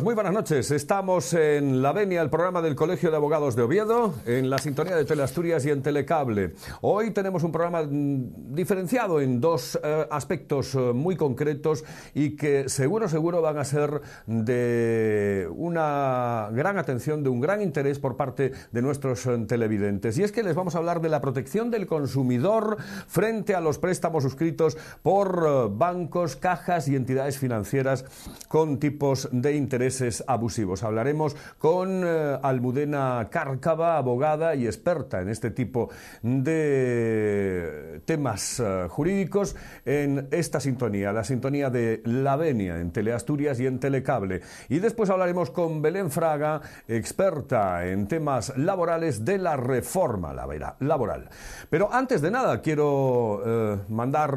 muy buenas noches. Estamos en La Venia, el programa del Colegio de Abogados de Oviedo, en la sintonía de Teleasturias y en Telecable. Hoy tenemos un programa mm, diferenciado en dos eh, aspectos eh, muy concretos y que seguro, seguro van a ser de una gran atención, de un gran interés por parte de nuestros eh, televidentes. Y es que les vamos a hablar de la protección del consumidor frente a los préstamos suscritos por bancos, cajas y entidades financieras con tipos de interés abusivos. Hablaremos con eh, Almudena Cárcava, abogada y experta en este tipo de temas eh, jurídicos, en esta sintonía, la sintonía de La Venia en Teleasturias y en Telecable. Y después hablaremos con Belén Fraga, experta en temas laborales de la reforma laboral. Pero antes de nada, quiero eh, mandar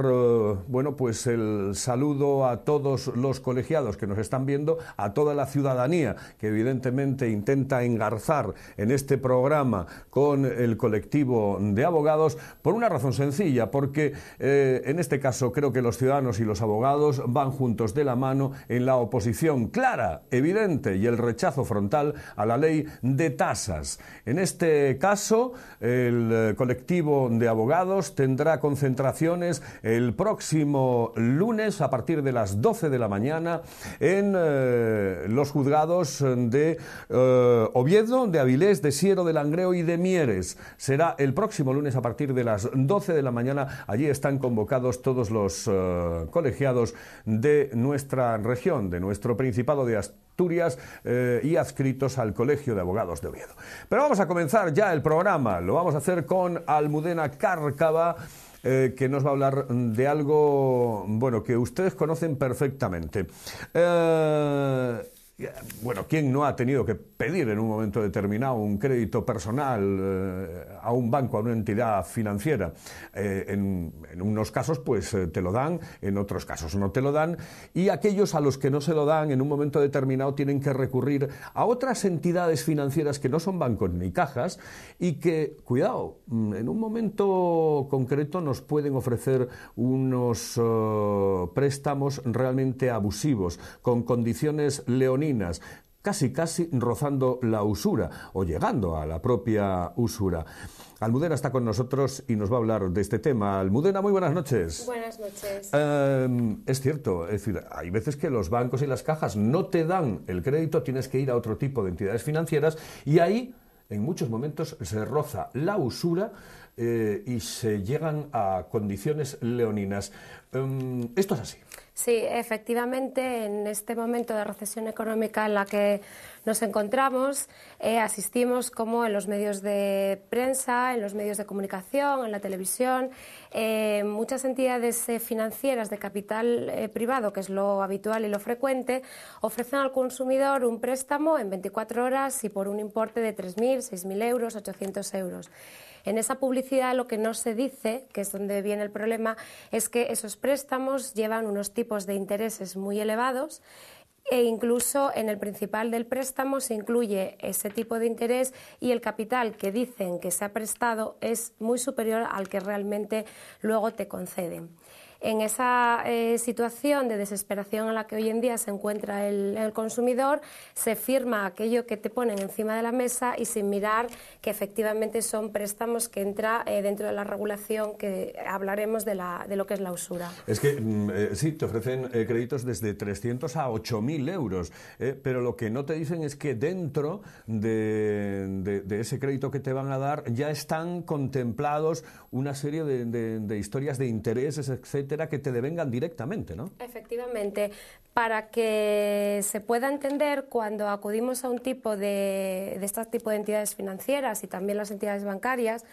bueno, pues el saludo a todos los colegiados que nos están viendo, a todas la ciudadanía, que evidentemente intenta engarzar en este programa con el colectivo de abogados, por una razón sencilla, porque eh, en este caso creo que los ciudadanos y los abogados van juntos de la mano en la oposición clara, evidente y el rechazo frontal a la ley de tasas. En este caso, el colectivo de abogados tendrá concentraciones el próximo lunes a partir de las 12 de la mañana en eh, los juzgados eh, de eh, Oviedo, de Avilés, de Siero, de Langreo y de Mieres. Será el próximo lunes a partir de las 12 de la mañana. Allí están convocados todos los eh, colegiados de nuestra región, de nuestro Principado de Asturias y adscritos al Colegio de Abogados de Oviedo. Pero vamos a comenzar ya el programa. Lo vamos a hacer con Almudena Cárcava. que nos va a hablar de algo bueno que ustedes conocen perfectamente. Eh, bueno, ¿quién no ha tenido que pedir en un momento determinado un crédito personal eh, a un banco, a una entidad financiera? Eh, en, unos casos, pues te lo dan, en otros casos no te lo dan, y aquellos a los que no se lo dan en un momento determinado tienen que recurrir a otras entidades financieras que no son bancos ni cajas y que, cuidado, mm, en un momento concreto nos pueden ofrecer unos préstamos realmente abusivos, con condiciones leoninas leoninas, casi casi rozando la usura o llegando a la propia usura. Almudena está con nosotros y nos va a hablar de este tema. Almudena, muy buenas noches. Buenas noches. Em, es cierto, es decir, hay veces que los bancos y las cajas no te dan el crédito, tienes que ir a otro tipo de entidades financieras y ahí en muchos momentos se roza la usura eh, y se llegan a condiciones leoninas. Em, esto es así. Sí, efectivamente, en este momento de recesión económica en la que nos encontramos, eh, asistimos como en los medios de prensa, en los medios de comunicación, en la televisión, eh, muchas entidades eh, financieras de capital privado, que es lo habitual y lo frecuente, ofrecen al consumidor un préstamo en 24 horas y por un importe de 3.000, 6.000 euros, 800 euros. En esa publicidad lo que no se dice, que es donde viene el problema, es que esos préstamos llevan unos tipos de intereses muy elevados e incluso en el principal del préstamo se incluye ese tipo de interés y el capital que dicen que se ha prestado es muy superior al que realmente luego te conceden en esa eh, situación de desesperación en la que hoy en día se encuentra el, consumidor, se firma aquello que te ponen encima de la mesa y sin mirar que efectivamente son préstamos que entra eh, dentro de la regulación que hablaremos de, lo que es la usura. Es que mm, eh, sí, te ofrecen créditos desde 300 a 8.000 euros, pero lo que no te dicen es que dentro de, de, ese crédito que te van a dar ya están contemplados una serie de historias de intereses, etcétera que te devengan directamente, ¿no? Efectivamente. Para que se pueda entender, cuando acudimos a un tipo de, de este tipo de entidades financieras y también las entidades bancarias,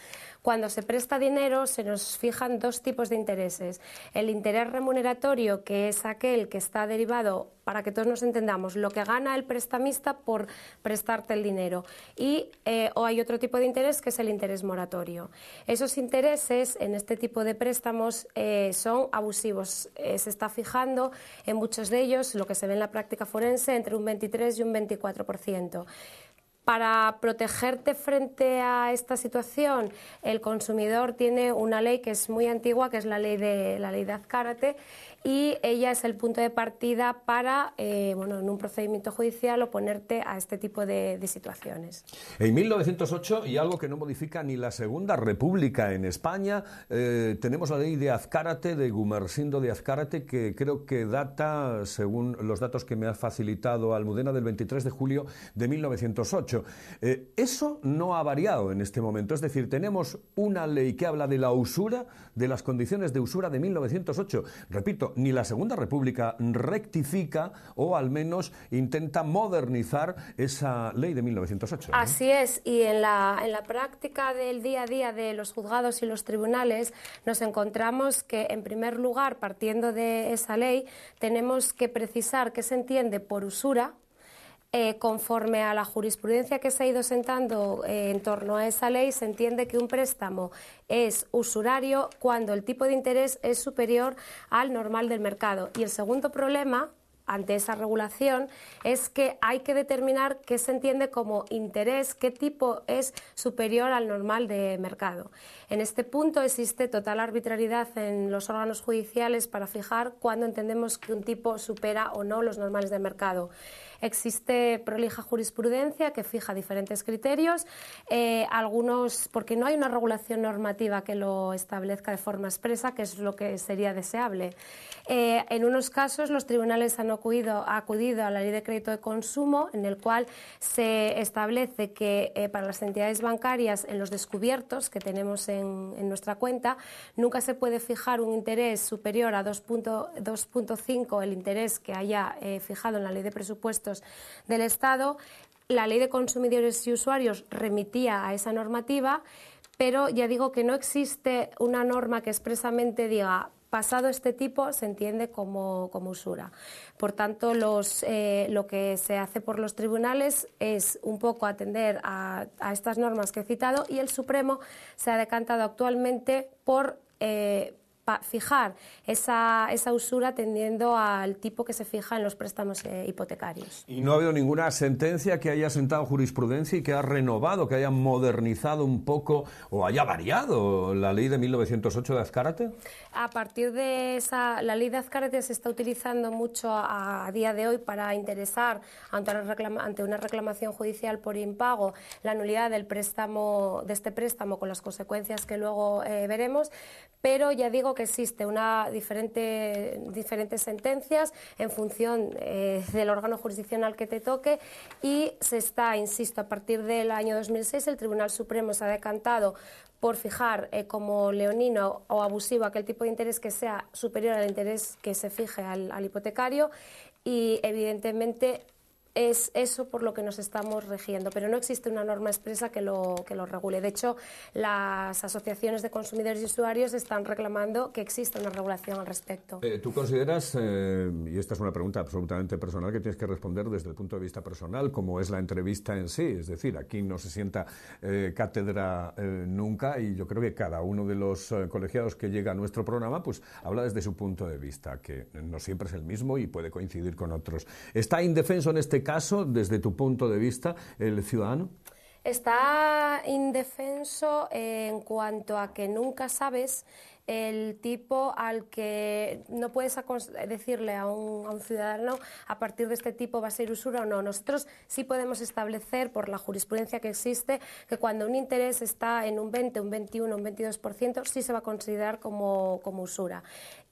cuando se presta dinero se nos fijan dos tipos de intereses. El interés remuneratorio, que es aquel que está derivado para que todos nos entendamos, lo que gana el prestamista por prestarte el dinero. Y eh, o hay otro tipo de interés que es el interés moratorio. Esos intereses en este tipo de préstamos eh, son abusivos. Eh, se está fijando en muchos de ellos, lo que se ve en la práctica forense, entre un 23 y un 24%. Para protegerte frente a esta situación, el consumidor tiene una ley que es muy antigua, que es la ley de la ley de Azcárate, y ella es el punto de partida para, eh, bueno, en un procedimiento judicial oponerte a este tipo de, situaciones. En 1908, y algo que no modifica ni la Segunda República en España, eh, tenemos la ley de Azcárate, de Gumersindo de Azcárate, que creo que data, según los datos que me ha facilitado Almudena, del 23 de julio de 1908. Eh, eso no ha variado en este momento, es decir, tenemos una ley que habla de la usura, de las condiciones de usura de 1908. Repito, ni la Segunda República rectifica o al menos intenta modernizar esa ley de 1908. Así es, y en la, en la práctica del día a día de los juzgados y los tribunales nos encontramos que, en primer lugar, partiendo de esa ley, tenemos que precisar qué se entiende por usura eh, conforme a la jurisprudencia que se ha ido sentando eh, en torno a esa ley, se entiende que un préstamo es usurario cuando el tipo de interés es superior al normal del mercado. Y el segundo problema ante esa regulación es que hay que determinar qué se entiende como interés, qué tipo es superior al normal de mercado. En este punto existe total arbitrariedad en los órganos judiciales para fijar cuándo entendemos que un tipo supera o no los normales del mercado. Existe prolija jurisprudencia que fija diferentes criterios, eh, algunos, porque no hay una regulación normativa que lo establezca de forma expresa, que es lo que sería deseable. Eh, en unos casos, los tribunales han acudido, a la ley de crédito de consumo, en el cual se establece que eh, para las entidades bancarias, en los descubiertos que tenemos en, nuestra cuenta, nunca se puede fijar un interés superior a 2.5 el interés que haya fijado en la ley de presupuestos del Estado, la ley de consumidores y usuarios remitía a esa normativa, pero ya digo que no existe una norma que expresamente diga pasado este tipo se entiende como, como usura. Por tanto, eh, lo que se hace por los tribunales es un poco atender a, estas normas que he citado y el Supremo se ha decantado actualmente por eh, fijar esa, esa usura tendiendo al tipo que se fija en los préstamos eh, hipotecarios. Y no ha habido ninguna sentencia que haya sentado jurisprudencia y que haya renovado, que haya modernizado un poco o haya variado la ley de 1908 de Azcárate. A partir de esa, la ley de Azcárate se está utilizando mucho a, día de hoy para interesar ante una, reclama, ante una reclamación judicial por impago la nulidad del préstamo, de este préstamo con las consecuencias que luego eh, veremos, pero ya digo que existe una diferente, diferentes sentencias en función eh, del órgano jurisdiccional que te toque y se está, insisto, a partir del año 2006 el Tribunal Supremo se ha decantado por fijar eh, como leonino o abusivo aquel tipo de interés que sea superior al interés que se fije al hipotecario y evidentemente es eso por lo que nos estamos regiendo, pero no existe una norma expresa que lo, que lo regule. De hecho, las asociaciones de consumidores y usuarios están reclamando que exista una regulación al respecto. Eh, ¿Tú consideras, eh, y esta es una pregunta absolutamente personal que tienes que responder desde el punto de vista personal, como es la entrevista en sí? Es decir, aquí no se sienta eh, cátedra nunca y yo creo que cada uno de los colegiados que llega a nuestro programa pues habla desde su punto de vista, que no siempre es el mismo y puede coincidir con otros. ¿Está indefenso en este caso, desde tu punto de vista, el ciudadano? Está indefenso en cuanto a que nunca sabes el tipo al que no puedes decirle a un, ciudadano a partir de este tipo va a ser usura o no. Nosotros sí podemos establecer por la jurisprudencia que existe que cuando un interés está en un 20, un 21, un 22%, sí se va a considerar como, como usura.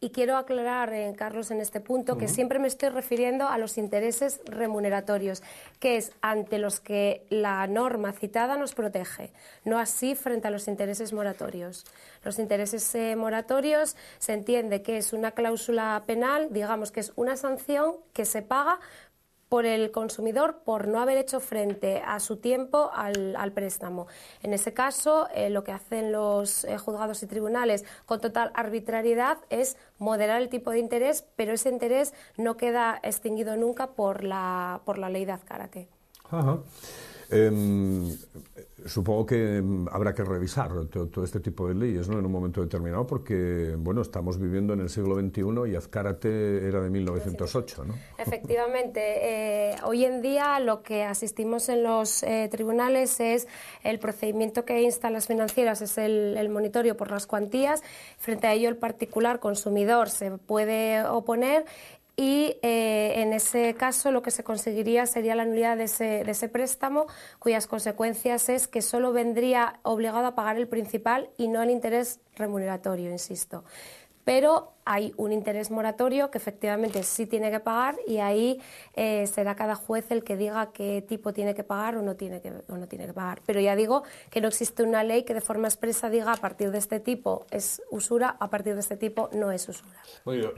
Y quiero aclarar, eh, Carlos, en este punto, que siempre me estoy refiriendo a los intereses remuneratorios, que es ante los que la norma citada nos protege, no así frente a los intereses moratorios. Los intereses eh, moratorios se entiende que es una cláusula penal, digamos que es una sanción que se paga por el consumidor por no haber hecho frente a su tiempo al, préstamo. En ese caso, eh, lo que hacen los eh, juzgados y tribunales con total arbitrariedad es moderar el tipo de interés, pero ese interés no queda extinguido nunca por la, por la ley de Azcárate. Ajá. Em, Supongo que mm, habrá que revisar todo, este tipo de leyes ¿no? en un momento determinado porque bueno, estamos viviendo en el siglo XXI y Azcárate era de 1908. ¿no? Efectivamente, eh, hoy en día lo que asistimos en los eh, tribunales es el procedimiento que instan las financieras, es el, el, monitorio por las cuantías. Frente a ello, el particular consumidor se puede oponer y eh, en ese caso lo que se conseguiría sería la nulidad de ese, de ese, préstamo, cuyas consecuencias es que solo vendría obligado a pagar el principal y no el interés remuneratorio, insisto. Pero hay un interés moratorio que efectivamente sí tiene que pagar y ahí eh, será cada juez el que diga qué tipo tiene que pagar o no tiene que, o no tiene que pagar. Pero ya digo que no existe una ley que de forma expresa diga a partir de este tipo es usura, a partir de este tipo no es usura.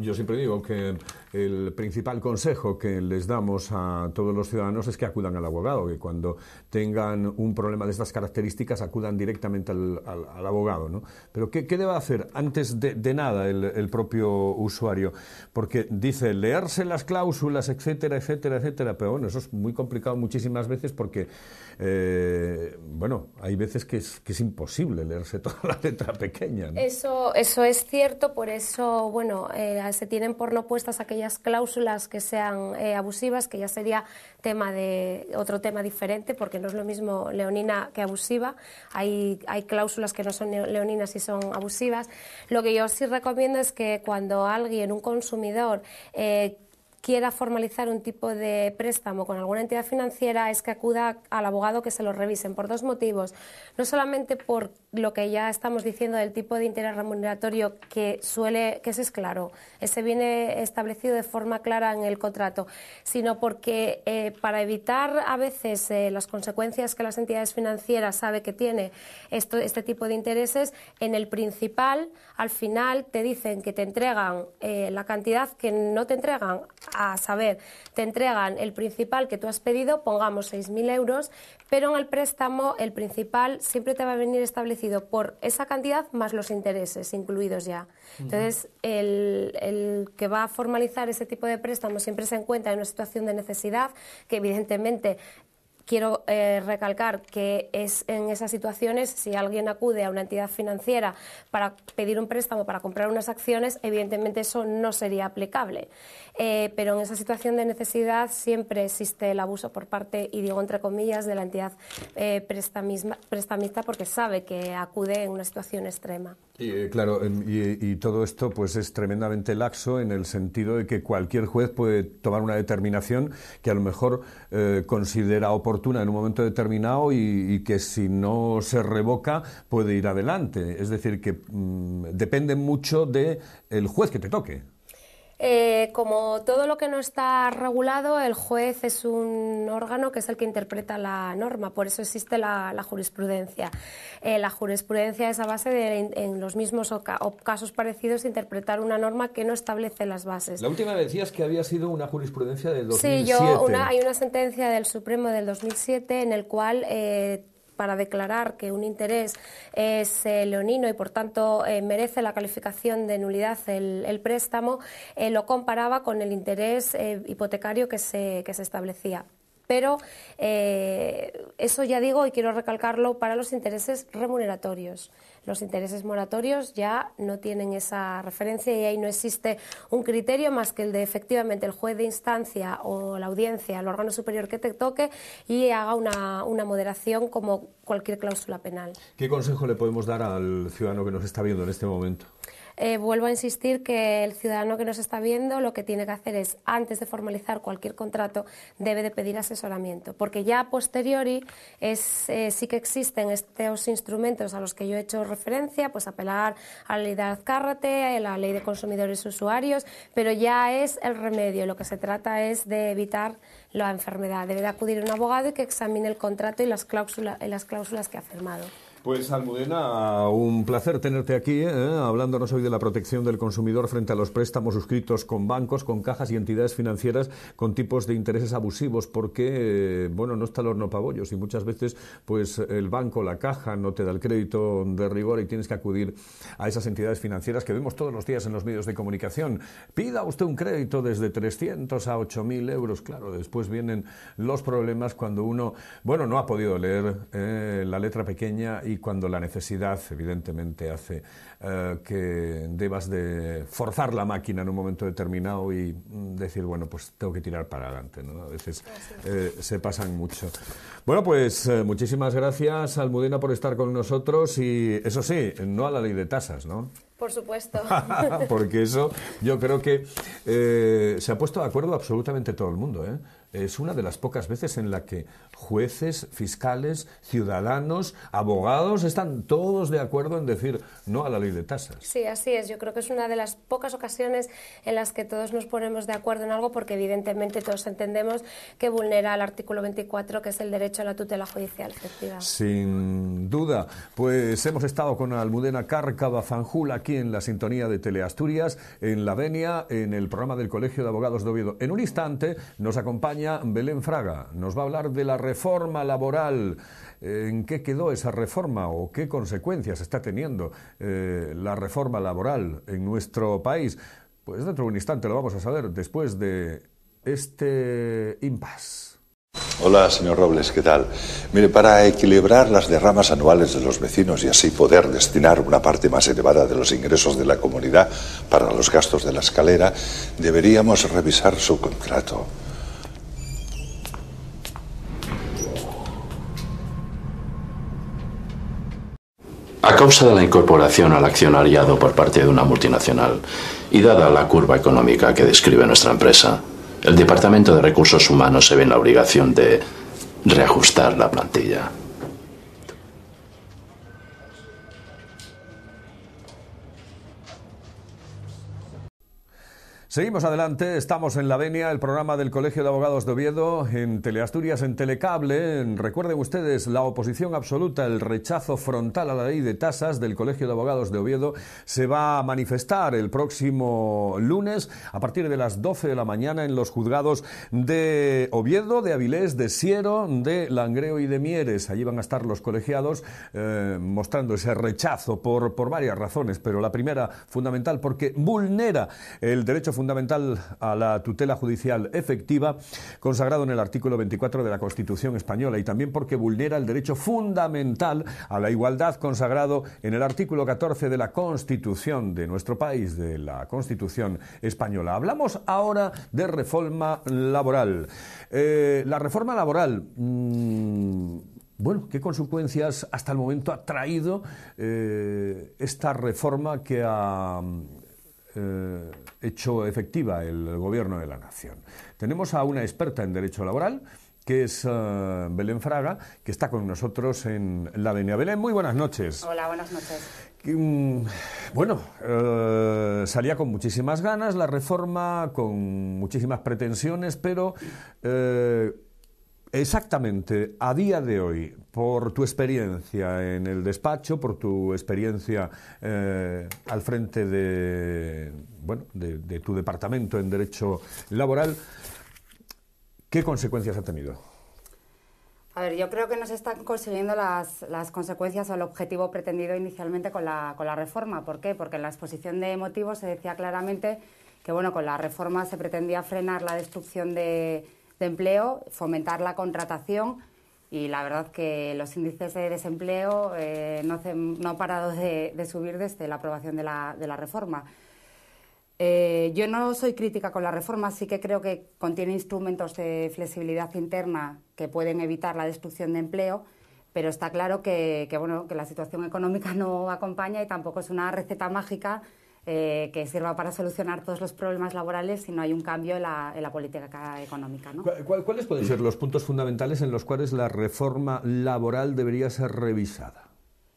yo, siempre digo que el principal consejo que les damos a todos los ciudadanos es que acudan al abogado, que cuando tengan un problema de estas características acudan directamente al, abogado. Pero ¿qué, debe hacer antes de, nada el propio usuario. Porque dice leerse las cláusulas, etcétera, etcétera, etcétera. Pero bueno, eso es muy complicado muchísimas veces porque, eh, bueno, hay veces que es, es, imposible leerse toda la letra pequeña. Eso, eso es cierto, por eso, bueno, eh, se tienen por no puestas aquellas cláusulas que sean eh, abusivas, que ya sería tema de, otro tema diferente, porque no es lo mismo leonina que abusiva. Hay, hay cláusulas que no son leoninas y son abusivas. Lo que yo sí recomiendo es que cuando alguien, un consumidor, eh, quiera formalizar un tipo de préstamo con alguna entidad financiera es que acuda al abogado que se lo revisen por dos motivos. No solamente por lo que ya estamos diciendo del tipo de interés remuneratorio que suele, que ese es claro, ese viene establecido de forma clara en el contrato, sino porque eh, para evitar a veces eh, las consecuencias que las entidades financieras sabe que tiene esto, este tipo de intereses, en el principal al final te dicen que te entregan eh, la cantidad que no te entregan a saber, te entregan el principal que tú has pedido, pongamos 6.000 euros, pero en el préstamo el principal siempre te va a venir establecido por esa cantidad más los intereses incluidos ya. Entonces, el, que va a formalizar ese tipo de préstamo siempre se encuentra en una situación de necesidad que evidentemente Quiero eh, recalcar que es en esas situaciones, si alguien acude a una entidad financiera para pedir un préstamo para comprar unas acciones, evidentemente eso no sería aplicable. Eh, pero en esa situación de necesidad siempre existe el abuso por parte, y digo entre comillas, de la entidad eh, prestamista porque sabe que acude en una situación extrema. Y, eh, claro, y, todo esto pues es tremendamente laxo en el sentido de que cualquier juez puede tomar una determinación que a lo mejor eh, considera oportuna en un momento determinado y, que si no se revoca puede ir adelante. Es decir, que mm, depende mucho del el juez que te toque. Eh, como todo lo que no está regulado, el juez es un órgano que es el que interpreta la norma, por eso existe la, jurisprudencia. Eh, la jurisprudencia es a base de, en los mismos casos parecidos, interpretar una norma que no establece las bases. La última decías que había sido una jurisprudencia del 2007. Sí, hay una sentencia del Supremo del 2007 en el cual eh, para declarar que un interés es eh, leonino y por tanto eh, merece la calificación de nulidad el, préstamo, eh, lo comparaba con el interés hipotecario que se establecía pero eh, eso ya digo y quiero recalcarlo para los intereses remuneratorios. Los intereses moratorios ya no tienen esa referencia y ahí no existe un criterio más que el de efectivamente el juez de instancia o la audiencia, el órgano superior que te toque y haga una, una moderación como cualquier cláusula penal. ¿Qué consejo le podemos dar al ciudadano que nos está viendo en este momento? Eh, vuelvo a insistir que el ciudadano que nos está viendo lo que tiene que hacer es, antes de formalizar cualquier contrato, debe de pedir asesoramiento, porque ya a posteriori es, eh, sí que existen estos instrumentos a los que yo he hecho referencia, pues apelar a la ley de Azcárrate, a la ley de consumidores y usuarios, pero ya es el remedio, lo que se trata es de evitar la enfermedad. Debe de acudir un abogado y que examine el contrato y las y las cláusulas que ha firmado. Pues Almudena, un placer tenerte aquí, ¿eh? hablándonos hoy de la protección del consumidor frente a los préstamos suscritos con bancos, con cajas y entidades financieras con tipos de intereses abusivos, porque, bueno, no está el horno pabollos y muchas veces, pues el banco, la caja, no te da el crédito de rigor y tienes que acudir a esas entidades financieras que vemos todos los días en los medios de comunicación. Pida usted un crédito desde 300 a 8.000 euros, claro, después vienen los problemas cuando uno, bueno, no ha podido leer eh, la letra pequeña y y cuando la necesidad evidentemente hace eh, que debas de forzar la máquina en un momento determinado y mm, decir, bueno, pues tengo que tirar para adelante. ¿no? A veces eh, se pasan mucho. Bueno, pues eh, muchísimas gracias, Almudena, por estar con nosotros y eso sí, no a la ley de tasas, ¿no? Por supuesto. Porque eso yo creo que se ha puesto de acuerdo absolutamente todo el mundo. ¿eh? es una de las pocas veces en la que jueces, fiscales, ciudadanos, abogados están todos de acuerdo en decir no a la ley de tasas. Sí, así es. Yo creo que es una de las pocas ocasiones en las que todos nos ponemos de acuerdo en algo porque evidentemente todos entendemos que vulnera el artículo 24 que es el derecho a la tutela judicial efectiva. Sin duda. Pues hemos estado con Almudena Cárcava Fanjul aquí en la sintonía de Teleasturias, en la Venia, en el programa del Colegio de Abogados de Oviedo. En un instante nos acompaña Belén Fraga. Nos va a hablar de la reforma laboral. Eh, ¿En qué quedó esa reforma o qué consecuencias está teniendo eh, la reforma laboral en nuestro país? Pues dentro de un instante lo vamos a saber después de este impasse. Hola, señor Robles, ¿qué tal? Mire, para equilibrar las derramas anuales de los vecinos y así poder destinar una parte más elevada de los ingresos de la comunidad para los gastos de la escalera, deberíamos revisar su contrato. A causa de la incorporación al accionariado por parte de una multinacional y dada la curva económica que describe nuestra empresa, el Departamento de Recursos Humanos se ve en la obligación de reajustar la plantilla. Seguimos adelante, estamos en La Venia, el programa del Colegio de Abogados de Oviedo, en Teleasturias, en Telecable. recuerden ustedes la oposición absoluta, el rechazo frontal a la ley de tasas del Colegio de Abogados de Oviedo se va a manifestar el próximo lunes a partir de las 12 de la mañana en los juzgados de Oviedo, de Avilés, de Siero, de Langreo y de Mieres. Allí van a estar los colegiados eh, mostrando ese rechazo por, por varias razones, pero la primera fundamental porque vulnera el derecho fundamental fundamental a la tutela judicial efectiva, consagrado en el artículo 24 de la Constitución española, y también porque vulnera el derecho fundamental a la igualdad, consagrado en el artículo 14 de la Constitución de nuestro país, de la Constitución española. Hablamos ahora de reforma laboral. Eh, la reforma laboral. Mm, bueno, ¿qué consecuencias hasta el momento ha traído eh, esta reforma que ha eh, hecho efectiva el Gobierno de la Nación. Tenemos a una experta en derecho laboral, que es eh, Belén Fraga, que está con nosotros en la Avenida Belén. Muy buenas noches. Hola, buenas noches. Mm, bueno, eh, salía con muchísimas ganas la reforma, con muchísimas pretensiones, pero... Exactamente, a día de hoy, por tu experiencia en el despacho, por tu experiencia eh, al frente de, bueno, de, tu departamento en Derecho Laboral, ¿qué consecuencias ha tenido? A ver, yo creo que no se están consiguiendo las, las consecuencias o el objetivo pretendido inicialmente con la, con la, reforma. ¿Por qué? Porque en la exposición de motivos se decía claramente que bueno, con la reforma se pretendía frenar la destrucción de, de empleo, fomentar la contratación y la verdad que los índices de desempleo eh, no, no, han parado de, subir desde la aprobación de la, de la reforma. Eh, yo no soy crítica con la reforma, sí que creo que contiene instrumentos de flexibilidad interna que pueden evitar la destrucción de empleo, pero está claro que, que, bueno, que la situación económica no acompaña y tampoco es una receta mágica eh, que sirva para solucionar todos los problemas laborales si no hay un cambio en la, política económica. ¿Cuáles pueden ser los puntos fundamentales en los cuales la reforma laboral debería ser revisada?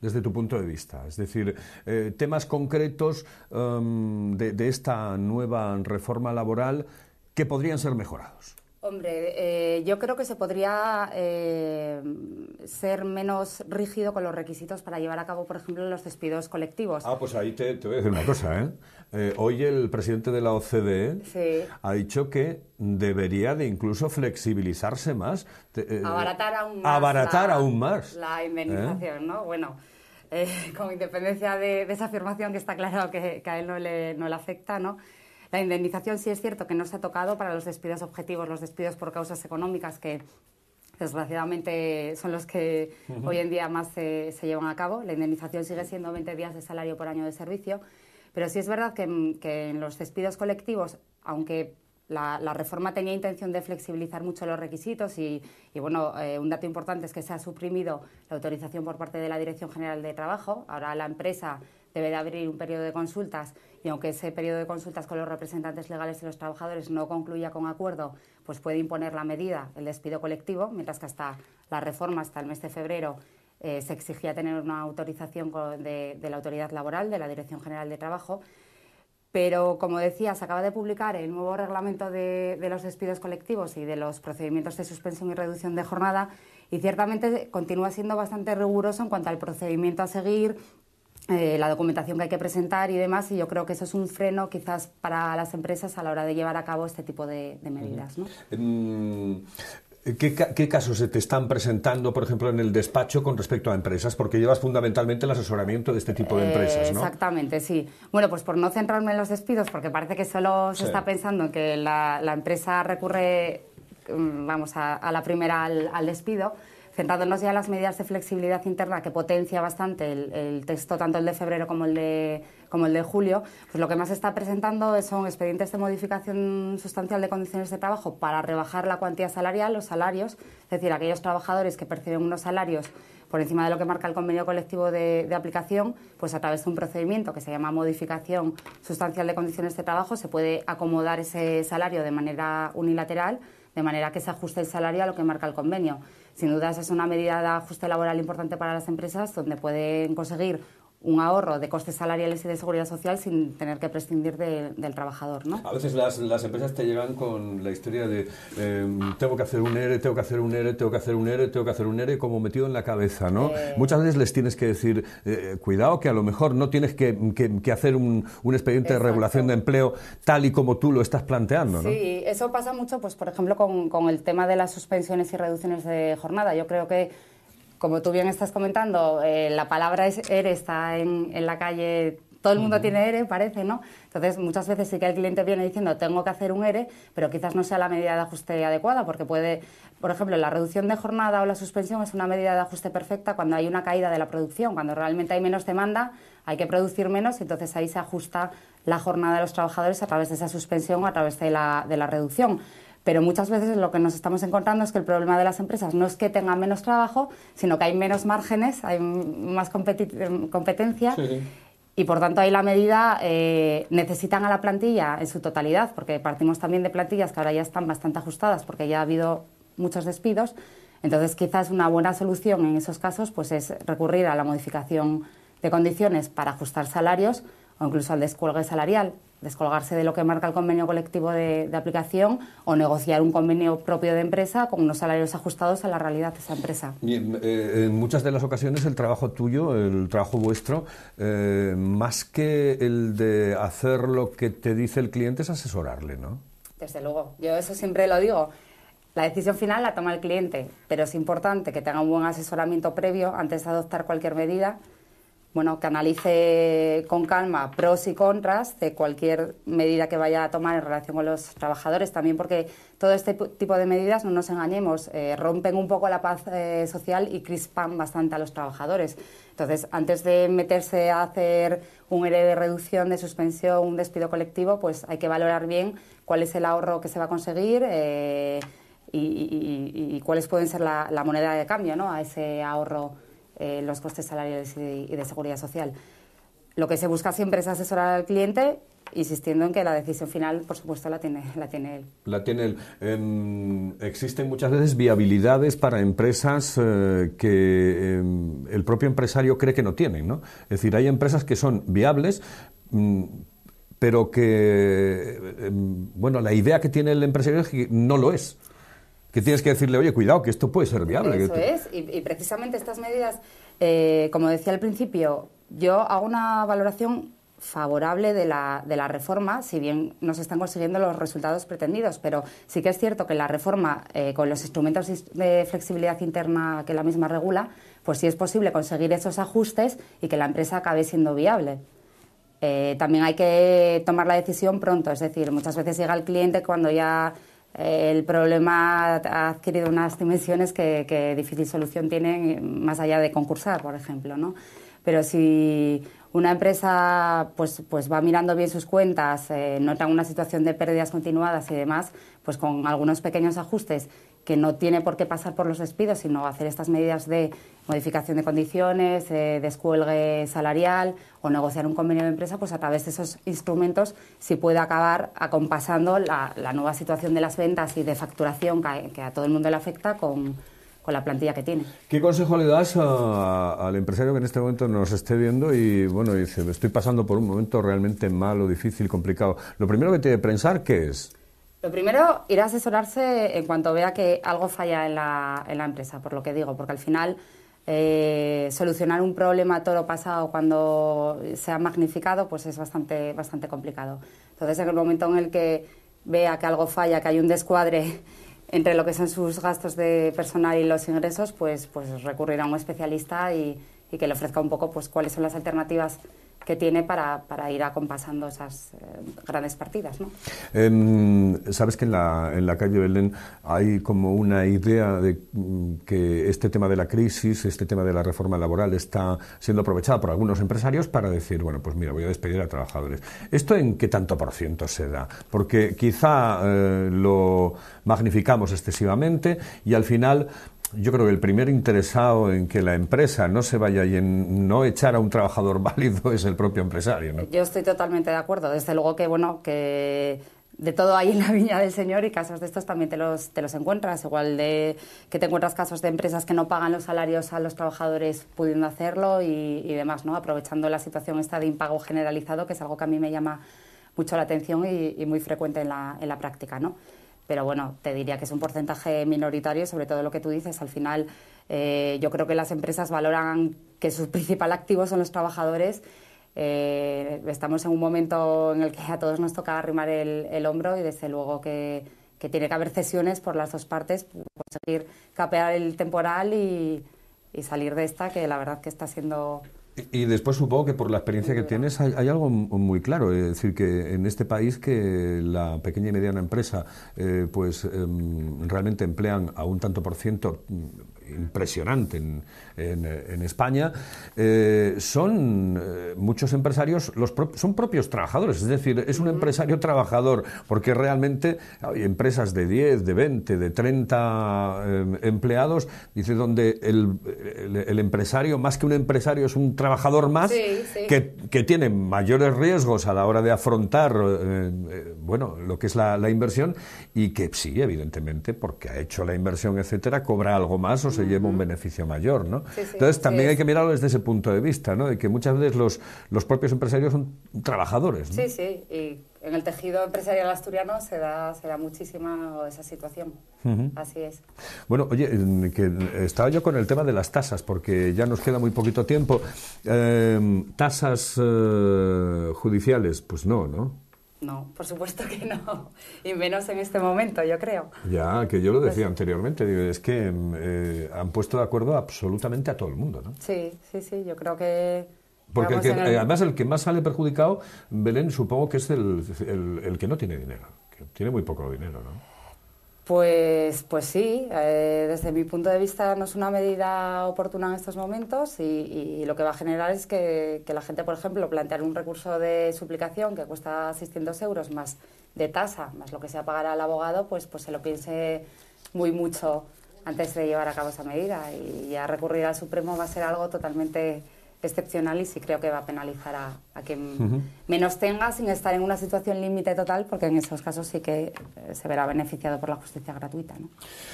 Desde tu punto de vista, es decir, eh, temas concretos em, de, esta nueva reforma laboral que podrían ser mejorados. Hombre, eh, yo creo que se podría ser menos rígido con los requisitos para llevar a cabo, por ejemplo, los despidos colectivos. Ah, pues ahí te, voy a decir una cosa. ¿eh? eh hoy el presidente de la OCDE ha dicho que debería de incluso flexibilizarse más. Eh, abaratar aún más. Abaratar aún más. La indemnización, ¿eh? ¿no? Bueno. con independencia de, esa afirmación que está claro que, a él no le, no le afecta, ¿no? La indemnización sí es cierto que no se ha tocado para los despidos objetivos, los despidos por causas económicas que desgraciadamente son los que hoy en día más se, llevan a cabo. La indemnización sigue siendo 20 días de salario por año de servicio, pero sí es verdad que, en los despidos colectivos, aunque la, reforma tenía intención de flexibilizar mucho los requisitos y, bueno, eh, un dato importante es que se ha suprimido la autorización por parte de la Dirección General de Trabajo. Ahora la empresa debe de abrir un periodo de consultas y aunque ese periodo de consultas con los representantes legales y los trabajadores no concluya con acuerdo, pues puede imponer la medida, el despido colectivo, mientras que hasta la reforma, hasta el mes de febrero, eh, se exigía tener una autorización de, la autoridad laboral, de la Dirección General de Trabajo. Pero, como decía, se acaba de publicar el nuevo reglamento de, de, los despidos colectivos y de los procedimientos de suspensión y reducción de jornada y ciertamente continúa siendo bastante riguroso en cuanto al procedimiento a seguir, eh, la documentación que hay que presentar y demás, y yo creo que eso es un freno quizás para las empresas a la hora de llevar a cabo este tipo de, medidas. Mm, ¿Qué, casos se te están presentando, por ejemplo, en el despacho con respecto a empresas? Porque llevas fundamentalmente el asesoramiento de este tipo de empresas, ¿no? Exactamente, sí. Bueno, pues por no centrarme en los despidos, porque parece que solo se está pensando en que la, empresa recurre, mm, vamos, a, la primera al despido, centrándonos ya en las medidas de flexibilidad interna que potencia bastante el, texto, tanto el de febrero como el de, como el de julio, pues lo que más está presentando son expedientes de modificación sustancial de condiciones de trabajo para rebajar la cuantía salarial, los salarios, es decir, aquellos trabajadores que perciben unos salarios por encima de lo que marca el convenio colectivo de, de, aplicación, pues a través de un procedimiento que se llama modificación sustancial de condiciones de trabajo se puede acomodar ese salario de manera unilateral de manera que se ajuste el salario a lo que marca el convenio. Sin duda, esa es una medida de ajuste laboral importante para las empresas, donde pueden conseguir un ahorro de costes salariales y de seguridad social sin tener que prescindir del trabajador, ¿no? A veces las, empresas te llegan con la historia de em, tengo que hacer un ERE, tengo que hacer un ERE, tengo que hacer un ERE, tengo que hacer un ERE, como metido en la cabeza, ¿no? Eh. Muchas veces les tienes que decir, eh, cuidado que a lo mejor no tienes que, hacer un, expediente de regulación de empleo tal y como tú lo estás planteando, ¿no? Sí, eso pasa mucho, pues por ejemplo, con, con el tema de las suspensiones y reducciones de jornada. Yo creo que como tú bien estás comentando, eh, la palabra es ERE está en, la calle todo el mundo tiene ERE, parece, ¿no? Entonces, muchas veces sí que el cliente viene diciendo, tengo que hacer un ERE, pero quizás no sea la medida de ajuste adecuada, porque puede, por ejemplo, la reducción de jornada o la suspensión es una medida de ajuste perfecta cuando hay una caída de la producción, cuando realmente hay menos demanda, hay que producir menos, y entonces ahí se ajusta la jornada de los trabajadores a través de esa suspensión o a través de la reducción. Pero muchas veces lo que nos estamos encontrando es que el problema de las empresas no es que tengan menos trabajo, sino que hay menos márgenes, hay más em, competencia. Y por tanto, ahí la medida eh, necesitan a la plantilla en su totalidad, porque partimos también de plantillas que ahora ya están bastante ajustadas, porque ya ha habido muchos despidos. Entonces, quizás una buena solución en esos casos pues, es recurrir a la modificación de condiciones para ajustar salarios o incluso al descuelgue salarial, descolgarse de lo que marca el convenio colectivo de, aplicación o negociar un convenio propio de empresa con unos salarios ajustados a la realidad de esa empresa. Eh, en muchas de las ocasiones el trabajo tuyo, el trabajo vuestro, eh, más que el de hacer lo que te dice el cliente es asesorarle, ¿no? Desde luego, yo eso siempre lo digo. La decisión final la toma el cliente, pero es importante que tenga un buen asesoramiento previo antes de adoptar cualquier medida bueno, que analice con calma pros y contras de cualquier medida que vaya a tomar en relación con los trabajadores, también porque todo este tipo de medidas, no nos engañemos, eh, rompen un poco la paz eh, social y crispan bastante a los trabajadores. Entonces, antes de meterse a hacer un ERE de reducción de suspensión, un despido colectivo, pues hay que valorar bien cuál es el ahorro que se va a conseguir. Eh, y, cuáles pueden ser la, la moneda de cambio ¿no? a ese ahorro eh, los costes salariales y, de seguridad social. Lo que se busca siempre es asesorar al cliente insistiendo en que la decisión final, por supuesto, la tiene, la tiene él. La tiene él. existen muchas veces viabilidades para empresas eh, que em, el propio empresario cree que no tienen, ¿no? Es decir, hay empresas que son viables. Mm, pero que, em, bueno, la idea que tiene el empresario es que no lo es que tienes que decirle, oye, cuidado, que esto puede ser viable. Eso es, y, precisamente estas medidas, eh, como decía al principio, yo hago una valoración favorable de la, reforma, si bien no se están consiguiendo los resultados pretendidos, pero sí que es cierto que la reforma, eh, con los instrumentos de flexibilidad interna que la misma regula, pues sí es posible conseguir esos ajustes y que la empresa acabe siendo viable. Eh, también hay que tomar la decisión pronto, es decir, muchas veces llega el cliente cuando ya el problema ha adquirido unas dimensiones que, difícil solución tienen eh, más allá de concursar, por ejemplo, ¿no? Pero si una empresa pues, pues va mirando bien sus cuentas, eh, nota una situación de pérdidas continuadas y demás, pues con algunos pequeños ajustes que no tiene por qué pasar por los despidos, sino hacer estas medidas de modificación de condiciones, eh, descuelgue salarial o negociar un convenio de empresa, pues a través de esos instrumentos se puede acabar acompasando la, nueva situación de las ventas y de facturación que, a todo el mundo le afecta con, la plantilla que tiene. ¿Qué consejo le das al empresario que en este momento nos esté viendo y bueno me estoy pasando por un momento realmente malo, difícil, complicado? Lo primero que tiene que pensar que es. Lo primero, ir a asesorarse en cuanto vea que algo falla en la, empresa, por lo que digo, porque al final eh, solucionar un problema todo pasado cuando se ha magnificado, pues es bastante, bastante complicado. Entonces, en el momento en el que vea que algo falla, que hay un descuadre entre lo que son sus gastos de personal y los ingresos, pues, pues recurrir a un especialista y, que le ofrezca un poco pues, cuáles son las alternativas que tiene para, ir acompasando esas eh, grandes partidas. Em, Sabes que en la, en la, calle Belén hay como una idea de mm, que este tema de la crisis, este tema de la reforma laboral está siendo aprovechado por algunos empresarios para decir, bueno, pues mira, voy a despedir a trabajadores. ¿Esto en qué tanto por ciento se da? Porque quizá eh, lo magnificamos excesivamente y al final yo creo que el primer interesado en que la empresa no se vaya y en no echar a un trabajador válido es el propio empresario. ¿no? Yo estoy totalmente de acuerdo. Desde luego que, bueno, que de todo hay en la viña del Señor y casos de estos también te los, te los encuentras. Igual de que te encuentras casos de empresas que no pagan los salarios a los trabajadores pudiendo hacerlo y, demás, ¿no? Aprovechando la situación esta de impago generalizado, que es algo que a mí me llama mucho la atención y, y muy frecuente en la, en la práctica, ¿no? pero bueno, te diría que es un porcentaje minoritario, sobre todo lo que tú dices. Al final, eh, yo creo que las empresas valoran que su principal activo son los trabajadores. Eh, estamos en un momento en el que a todos nos toca arrimar el, hombro y desde luego que, que, tiene que haber cesiones por las dos partes, conseguir capear el temporal y, y salir de esta, que la verdad que está siendo y después supongo que por la experiencia que tienes hay, algo muy claro, es decir, que en este país que la pequeña y mediana empresa eh, pues em, realmente emplean a un tanto por ciento mm, impresionante en, España, eh, son eh, muchos empresarios, los son propios trabajadores, es decir, es un empresario trabajador, porque realmente hay empresas de 10, de 20, de 30 em, empleados, dice donde el, el, empresario, más que un empresario, es un trabajador trabajador más Que, tiene mayores riesgos a la hora de afrontar eh, eh, bueno, lo que es la, inversión y que sí, evidentemente, porque ha hecho la inversión, etcétera, cobra algo más o se lleva un beneficio mayor. ¿no? Entonces también hay que mirarlo desde ese punto de vista, ¿no? de que muchas veces los, los propios empresarios son trabajadores. ¿no? Sí, sí, en el tejido empresarial asturiano se da, muchísima esa situación. Así es. Bueno, oye, eh, que estaba yo con el tema de las tasas, porque ya nos queda muy poquito tiempo. Em, ¿Tasas eh, judiciales? Pues no, ¿no? No, por supuesto que no. Y menos en este momento, yo creo. Ya, que yo lo pues decía anteriormente, es que em, eh, han puesto de acuerdo absolutamente a todo el mundo, ¿no? Sí, sí, sí. Yo creo que porque eh, además el que más sale perjudicado, Belén, supongo que es el, que no tiene dinero, que tiene muy poco dinero, ¿no? Pues, pues sí, eh, desde mi punto de vista no es una medida oportuna en estos momentos y, lo que va a generar es que, la gente, por ejemplo, plantear un recurso de suplicación que cuesta 600 euros más de tasa, más lo que se pagar al abogado, pues, pues se lo piense muy mucho antes de llevar a cabo esa medida y ya recurrir al Supremo va a ser algo totalmente excepcional y sí creo que va a penalizar a, a quien menos tenga sin estar en una situación límite total, porque en esos casos sí que eh, se verá beneficiado por la justicia gratuita. ¿no?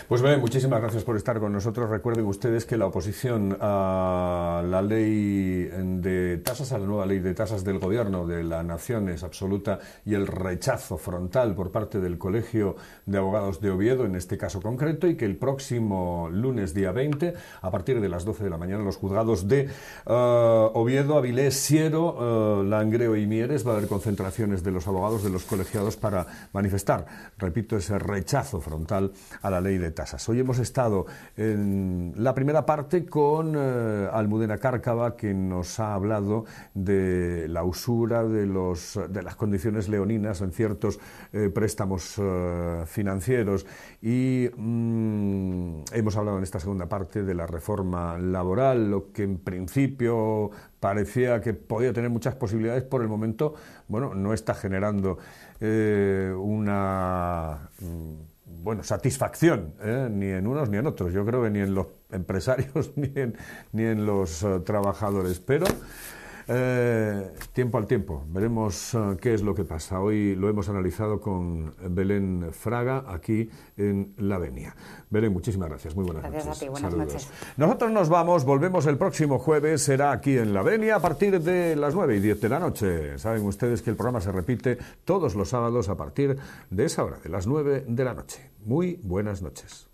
Pues bien, muchísimas gracias por estar con nosotros. Recuerden ustedes que la oposición a la ley de tasas, a la nueva ley de tasas del gobierno de la nación es absoluta y el rechazo frontal por parte del Colegio de Abogados de Oviedo en este caso concreto y que el próximo lunes día 20, a partir de las 12 de la mañana, los juzgados de... Eh, Oviedo, Avilés, Siero, eh, Langreo y Mieres va a haber concentraciones de los abogados de los colegiados para manifestar, repito, ese rechazo frontal a la ley de tasas. Hoy hemos estado en la primera parte con eh, Almudena Cárcava, que nos ha hablado de la usura, de, los, de las condiciones leoninas en ciertos eh, préstamos financieros y mm, hemos hablado en esta segunda parte de la reforma laboral, lo que en principio parecía que podía tener muchas posibilidades, por el momento, bueno, no está generando eh, una mm, bueno, satisfacción, ¿eh? ni en unos ni en otros. Yo creo que ni en los empresarios ni en, los eh, trabajadores. Pero eh, tiempo al tiempo, veremos eh, qué es lo que pasa. Hoy lo hemos analizado con Belén Fraga aquí en La Venia. Belén, muchísimas gracias. Muy buenas noches. buenas noches. Nosotros nos vamos, volvemos el próximo jueves, será aquí en La Venia a partir de las 9 y 10 de la noche. Saben ustedes que el programa se repite todos los sábados a partir de esa hora, de las 9 de la noche. Muy buenas noches.